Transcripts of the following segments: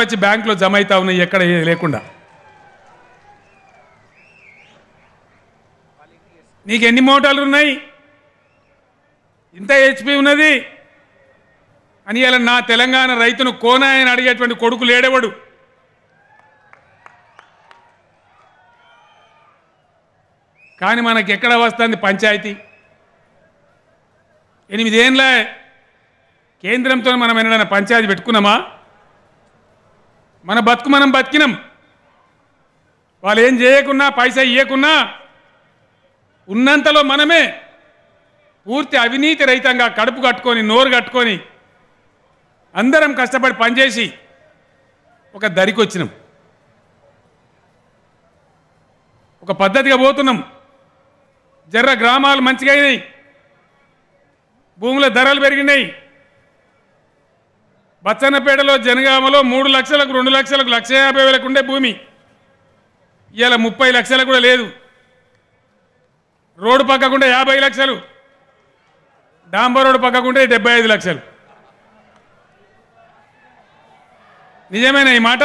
వచ్చి బ్యాంకులో జమ అవుతా ఉన్నాయి ఎక్కడ లేకుండా నీకు ఎన్ని మోటార్లు ఉన్నాయి ఇంత హెచ్పి ఉన్నది అని ఇలా నా తెలంగాణ రైతును కోనా అని అడిగేటువంటి కొడుకు లేడేవాడు కానీ మనకి ఎక్కడ వస్తుంది పంచాయతీ ఎనిమిదేళ్ళ కేంద్రంతో మనం ఏమైనా పంచాయతీ పెట్టుకున్నామా మన బతుకు మనం బతికినాం వాళ్ళు ఏం చేయకున్నా పైసా ఇవ్వకున్నా ఉన్నంతలో మనమే పూర్తి అవినీతి రహితంగా కడుపు కట్టుకొని నోరు కట్టుకొని అందరం కష్టపడి పనిచేసి ఒక దరికి వచ్చినాం ఒక పద్ధతిగా పోతున్నాం జర్ర గ్రామాలు మంచిగా అయినాయి భూముల ధరలు పెరిగినాయి బచ్చన్నపేటలో జనగామలో మూడు లక్షలకు రెండు లక్షలకు లక్ష యాభై వేలకు ఉండే భూమి ఇలా ముప్పై లక్షలకు కూడా లేదు రోడ్డు పక్కకుండా యాభై లక్షలు డాంబర్ రోడ్డు పక్కకుంటే డెబ్బై ఐదు లక్షలు నిజమేనా ఈ మాట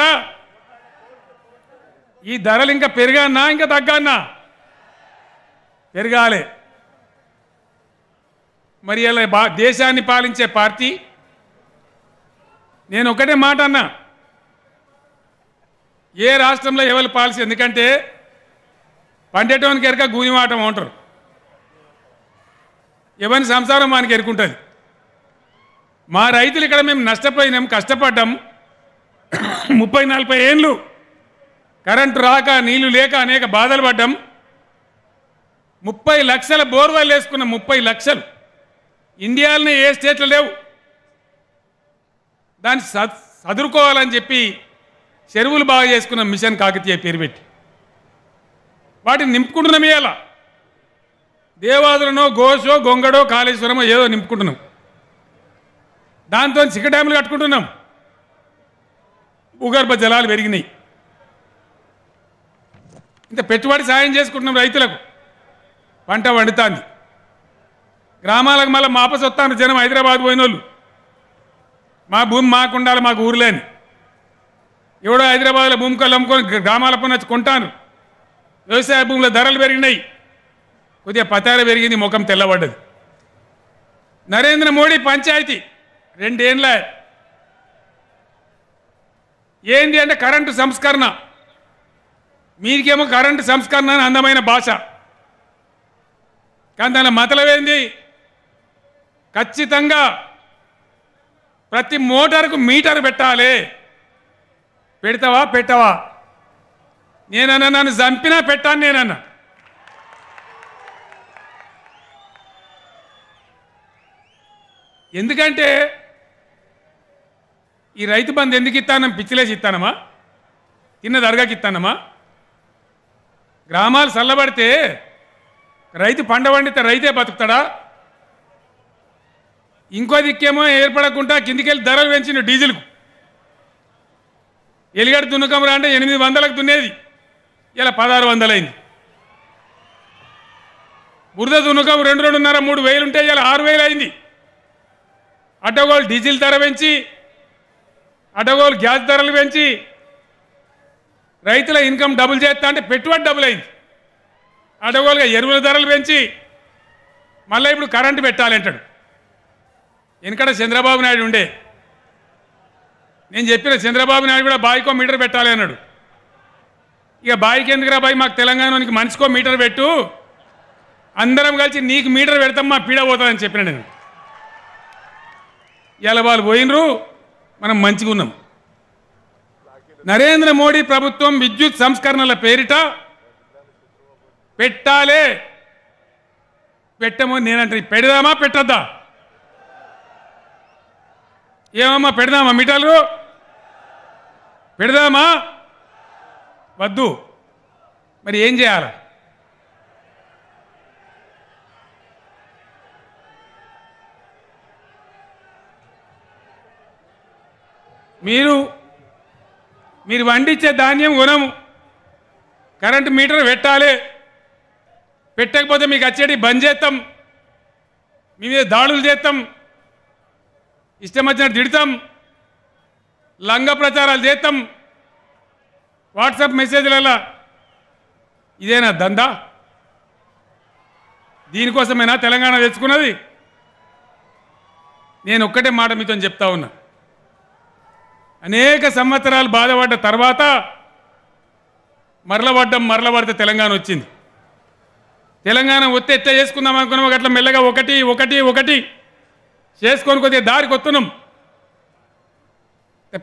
ఈ ధరలు ఇంకా పెరిగానా ఇంకా తగ్గానా పెరగాలి మరి ఇలా దేశాన్ని పాలించే పార్టీ నేను ఒకటే మాట అన్నా ఏ రాష్ట్రంలో ఎవరి పాలసీ ఎందుకంటే పండేటోనికి ఎరక గూనివాటం ఉంటారు ఎవరిని సంసారం మనకి ఎరుకుంటుంది మా రైతులు ఇక్కడ మేము నష్టపోయినాం కష్టపడ్డాం ముప్పై నలభై ఏండ్లు కరెంటు రాక నీళ్లు లేక అనేక బాధలు పడ్డాం ముప్పై లక్షల బోర్వాళ్ళు వేసుకున్న ముప్పై లక్షలు ఇండియాలోనే ఏ స్టేట్లు లేవు దాన్ని సదురుకోవాలని చెప్పి చెరువులు బాగా చేసుకున్న మిషన్ కాకతీయ పేరు పెట్టి వాటిని నింపుకుంటున్నాం ఇలా దేవాదులనో గోషో గొంగడో కాళేశ్వరమో ఏదో నింపుకుంటున్నాం దాంతో చిక్క డ్యాములు కట్టుకుంటున్నాం భూగర్భ జలాలు పెరిగినాయి ఇంత పెట్టుబడి సాయం చేసుకుంటున్నాం రైతులకు పంట వండుతాంది గ్రామాలకు మళ్ళీ మాపసొత్తాను జనం హైదరాబాద్ పోయినోళ్ళు మా భూమి మాకుండాలి మాకు ఊర్లేని ఎవడో హైదరాబాద్లో భూమి కళ్ళు అమ్ముకొని గ్రామాల వచ్చి కొంటాను వ్యవసాయ భూములు ధరలు పెరిగినాయి కొద్దిగా పతార పెరిగింది ముఖం తెల్లబడ్డది నరేంద్ర మోడీ పంచాయతీ రెండేండ్ల ఏంటి అంటే కరెంటు సంస్కరణ మీకేమో కరెంటు సంస్కరణ అని అందమైన భాష కానీ దాని మతలవేంది ఖచ్చితంగా ప్రతి మోటార్కు మీటర్ పెట్టాలి పెడతావా పెట్టవా నేనన్నా నన్ను చంపినా పెట్టాను నేనన్నా ఎందుకంటే ఈ రైతు బంధు ఎందుకు ఇస్తానని పిచ్చిలేసి ఇస్తానమ్మా తిన్న దర్గాకి ఇస్తానమ్మా గ్రామాలు చల్లబడితే రైతు పండ పండితే రైతే బతుకుతాడా ఇంకో దిక్కేమో ఏర్పడకుండా కిందికెళ్ళి ధరలు పెంచిన డీజిల్కు ఎలిగడ దున్నకం రా అంటే ఎనిమిది వందలకు దున్నేది ఇలా పదహారు వందలైంది బురద దున్నకం రెండు రెండున్నర మూడు వేలు ఉంటే ఇలా ఆరు వేలు అయింది అడ్డగోలు డీజిల్ ధర పెంచి అడ్డగోలు గ్యాస్ ధరలు పెంచి రైతుల ఇన్కమ్ డబుల్ చేస్తా అంటే పెట్టుబడి డబుల్ అయింది అడ్డగోలుగా ఎరువుల ధరలు పెంచి మళ్ళీ ఇప్పుడు కరెంటు పెట్టాలంటాడు వెనకడ చంద్రబాబు నాయుడు ఉండే నేను చెప్పిన చంద్రబాబు నాయుడు కూడా బాయికో మీటర్ పెట్టాలి అన్నాడు ఇక బావికి ఎందుకురా బాయి మాకు తెలంగాణకి మనిషికో మీటర్ పెట్టు అందరం కలిసి నీకు మీటర్ పెడతాం మా పీడ పోతుందని చెప్పిన నేను ఇలా వాళ్ళు పోయినరు మనం మంచిగా ఉన్నాం నరేంద్ర మోడీ ప్రభుత్వం విద్యుత్ సంస్కరణల పేరిట పెట్టాలే పెట్టమో నేనంటే పెడదామా పెట్టద్దా ఏమమ్మా పెడదామా మిఠాలు పెడదామా వద్దు మరి ఏం చేయాలా మీరు మీరు వండించే ధాన్యం కొనము కరెంటు మీటర్ పెట్టాలి పెట్టకపోతే మీకు వచ్చేటి బంద్ చేస్తాం మీ మీద దాడులు చేస్తాం ఇష్టం వచ్చినట్టు తిడతాం లంగ ప్రచారాలు చేస్తాం వాట్సాప్ మెసేజ్లలో ఇదేనా దందా దీనికోసమైనా తెలంగాణ తెచ్చుకున్నది నేను ఒక్కటే మాట మీతో చెప్తా ఉన్నా అనేక సంవత్సరాలు బాధపడ్డ తర్వాత మరలబడ్డం మరలబడితే తెలంగాణ వచ్చింది తెలంగాణ ఒత్తి ఎట్లా చేసుకుందాం అనుకున్నాం అట్లా మెల్లగా ఒకటి ఒకటి ఒకటి చేసుకొని కొద్దిగా దారికి వస్తున్నాం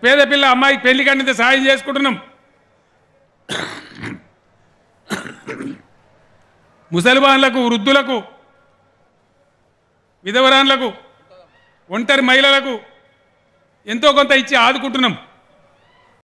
పేద పిల్ల అమ్మాయికి పెళ్లి కంటే సహాయం చేసుకుంటున్నాం ముసల్మాన్లకు వృద్ధులకు విధవరాన్లకు ఒంటరి మహిళలకు ఎంతో కొంత ఇచ్చి ఆదుకుంటున్నాం